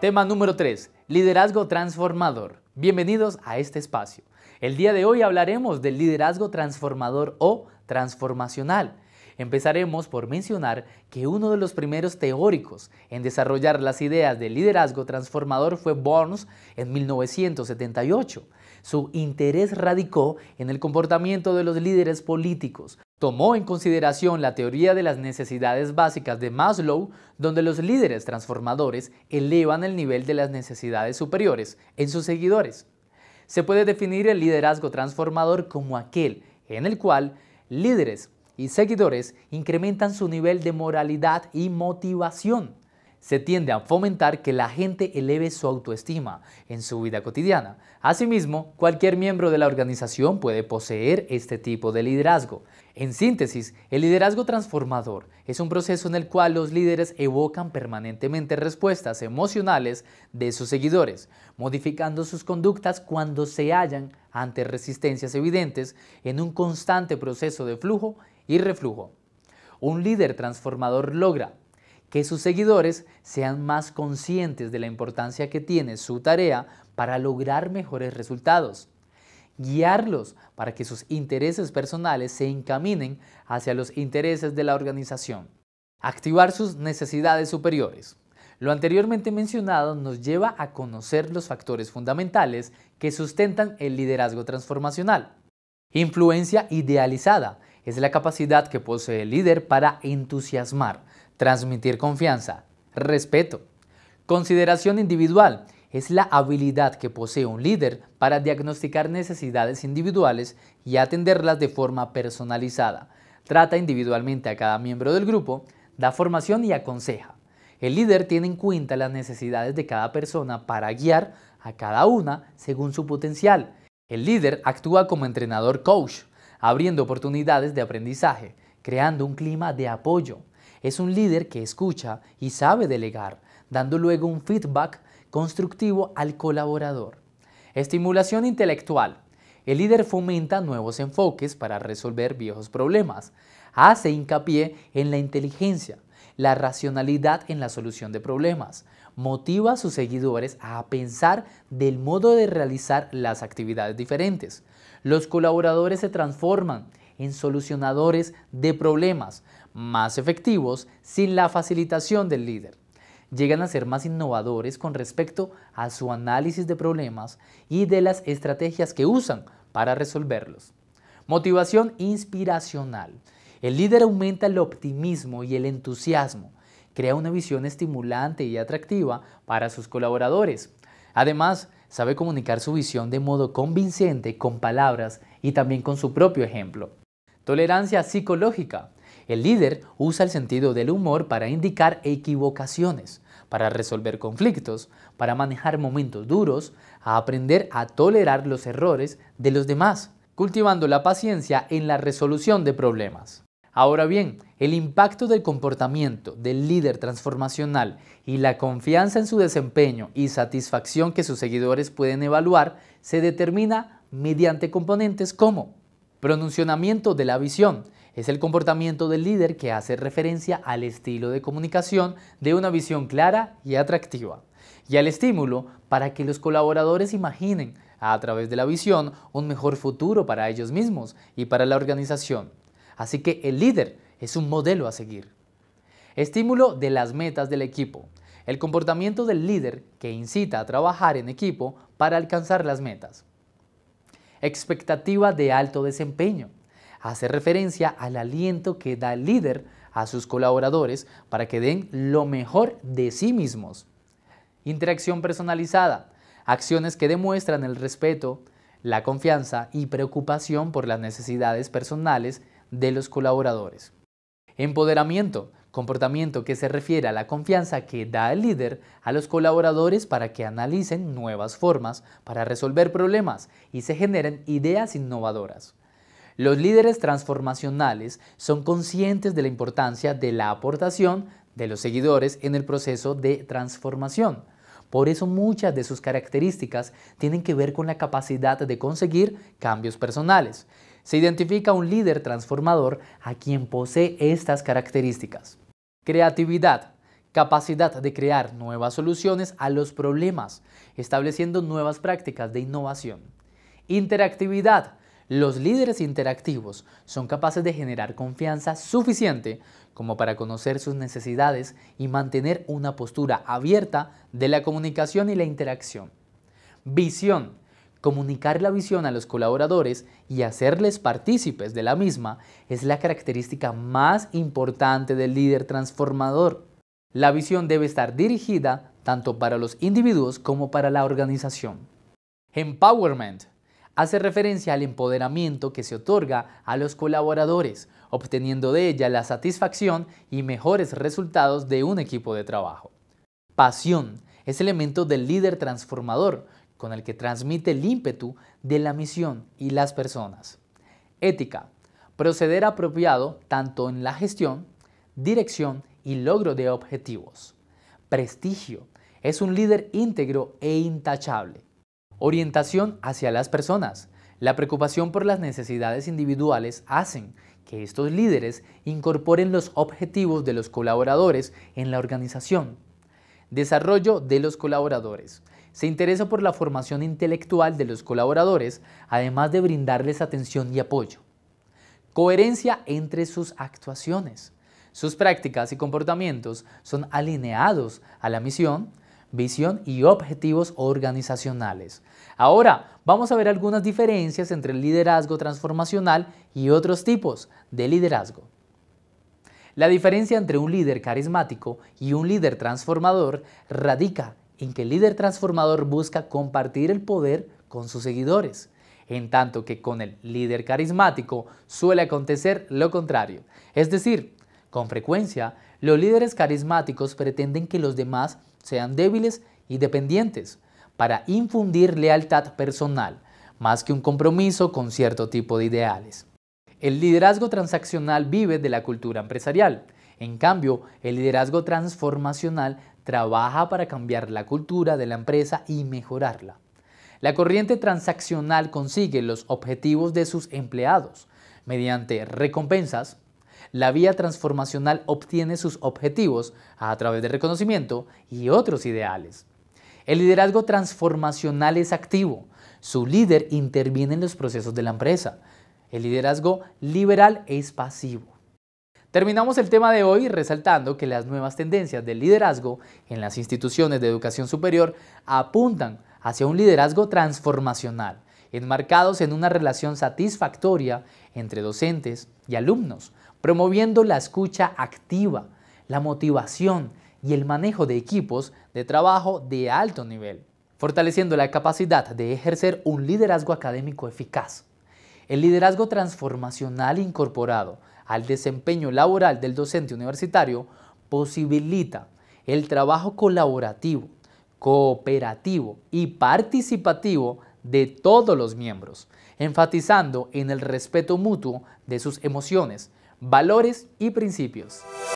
Tema número 3. Liderazgo transformador. Bienvenidos a este espacio. El día de hoy hablaremos del liderazgo transformador o transformacional. Empezaremos por mencionar que uno de los primeros teóricos en desarrollar las ideas del liderazgo transformador fue Burns en 1978. Su interés radicó en el comportamiento de los líderes políticos, Tomó en consideración la teoría de las necesidades básicas de Maslow, donde los líderes transformadores elevan el nivel de las necesidades superiores en sus seguidores. Se puede definir el liderazgo transformador como aquel en el cual líderes y seguidores incrementan su nivel de moralidad y motivación se tiende a fomentar que la gente eleve su autoestima en su vida cotidiana. Asimismo, cualquier miembro de la organización puede poseer este tipo de liderazgo. En síntesis, el liderazgo transformador es un proceso en el cual los líderes evocan permanentemente respuestas emocionales de sus seguidores, modificando sus conductas cuando se hallan ante resistencias evidentes en un constante proceso de flujo y reflujo. Un líder transformador logra que sus seguidores sean más conscientes de la importancia que tiene su tarea para lograr mejores resultados. Guiarlos para que sus intereses personales se encaminen hacia los intereses de la organización. Activar sus necesidades superiores. Lo anteriormente mencionado nos lleva a conocer los factores fundamentales que sustentan el liderazgo transformacional. Influencia idealizada es la capacidad que posee el líder para entusiasmar, Transmitir confianza, respeto, consideración individual es la habilidad que posee un líder para diagnosticar necesidades individuales y atenderlas de forma personalizada. Trata individualmente a cada miembro del grupo, da formación y aconseja. El líder tiene en cuenta las necesidades de cada persona para guiar a cada una según su potencial. El líder actúa como entrenador coach, abriendo oportunidades de aprendizaje, creando un clima de apoyo, es un líder que escucha y sabe delegar, dando luego un feedback constructivo al colaborador. Estimulación intelectual. El líder fomenta nuevos enfoques para resolver viejos problemas. Hace hincapié en la inteligencia, la racionalidad en la solución de problemas. Motiva a sus seguidores a pensar del modo de realizar las actividades diferentes. Los colaboradores se transforman en solucionadores de problemas, más efectivos sin la facilitación del líder. Llegan a ser más innovadores con respecto a su análisis de problemas y de las estrategias que usan para resolverlos. Motivación inspiracional. El líder aumenta el optimismo y el entusiasmo, crea una visión estimulante y atractiva para sus colaboradores. Además, sabe comunicar su visión de modo convincente con palabras y también con su propio ejemplo. Tolerancia psicológica. El líder usa el sentido del humor para indicar equivocaciones, para resolver conflictos, para manejar momentos duros, a aprender a tolerar los errores de los demás, cultivando la paciencia en la resolución de problemas. Ahora bien, el impacto del comportamiento del líder transformacional y la confianza en su desempeño y satisfacción que sus seguidores pueden evaluar se determina mediante componentes como Pronunciamiento de la visión. Es el comportamiento del líder que hace referencia al estilo de comunicación de una visión clara y atractiva y al estímulo para que los colaboradores imaginen a través de la visión un mejor futuro para ellos mismos y para la organización. Así que el líder es un modelo a seguir. Estímulo de las metas del equipo. El comportamiento del líder que incita a trabajar en equipo para alcanzar las metas expectativa de alto desempeño. Hace referencia al aliento que da el líder a sus colaboradores para que den lo mejor de sí mismos. Interacción personalizada. Acciones que demuestran el respeto, la confianza y preocupación por las necesidades personales de los colaboradores. Empoderamiento comportamiento que se refiere a la confianza que da el líder a los colaboradores para que analicen nuevas formas para resolver problemas y se generen ideas innovadoras. Los líderes transformacionales son conscientes de la importancia de la aportación de los seguidores en el proceso de transformación. Por eso muchas de sus características tienen que ver con la capacidad de conseguir cambios personales, se identifica un líder transformador a quien posee estas características. Creatividad, capacidad de crear nuevas soluciones a los problemas, estableciendo nuevas prácticas de innovación. Interactividad, los líderes interactivos son capaces de generar confianza suficiente como para conocer sus necesidades y mantener una postura abierta de la comunicación y la interacción. Visión. Comunicar la visión a los colaboradores y hacerles partícipes de la misma es la característica más importante del líder transformador. La visión debe estar dirigida tanto para los individuos como para la organización. Empowerment hace referencia al empoderamiento que se otorga a los colaboradores, obteniendo de ella la satisfacción y mejores resultados de un equipo de trabajo. Pasión es elemento del líder transformador, con el que transmite el ímpetu de la misión y las personas. Ética. Proceder apropiado tanto en la gestión, dirección y logro de objetivos. Prestigio. Es un líder íntegro e intachable. Orientación hacia las personas. La preocupación por las necesidades individuales hacen que estos líderes incorporen los objetivos de los colaboradores en la organización. Desarrollo de los colaboradores. Se interesa por la formación intelectual de los colaboradores, además de brindarles atención y apoyo. Coherencia entre sus actuaciones. Sus prácticas y comportamientos son alineados a la misión, visión y objetivos organizacionales. Ahora vamos a ver algunas diferencias entre el liderazgo transformacional y otros tipos de liderazgo. La diferencia entre un líder carismático y un líder transformador radica en que el líder transformador busca compartir el poder con sus seguidores, en tanto que con el líder carismático suele acontecer lo contrario. Es decir, con frecuencia, los líderes carismáticos pretenden que los demás sean débiles y dependientes para infundir lealtad personal, más que un compromiso con cierto tipo de ideales. El liderazgo transaccional vive de la cultura empresarial. En cambio, el liderazgo transformacional trabaja para cambiar la cultura de la empresa y mejorarla. La corriente transaccional consigue los objetivos de sus empleados mediante recompensas. La vía transformacional obtiene sus objetivos a través de reconocimiento y otros ideales. El liderazgo transformacional es activo. Su líder interviene en los procesos de la empresa. El liderazgo liberal es pasivo. Terminamos el tema de hoy resaltando que las nuevas tendencias del liderazgo en las instituciones de educación superior apuntan hacia un liderazgo transformacional, enmarcados en una relación satisfactoria entre docentes y alumnos, promoviendo la escucha activa, la motivación y el manejo de equipos de trabajo de alto nivel, fortaleciendo la capacidad de ejercer un liderazgo académico eficaz. El liderazgo transformacional incorporado al desempeño laboral del docente universitario posibilita el trabajo colaborativo, cooperativo y participativo de todos los miembros, enfatizando en el respeto mutuo de sus emociones, valores y principios.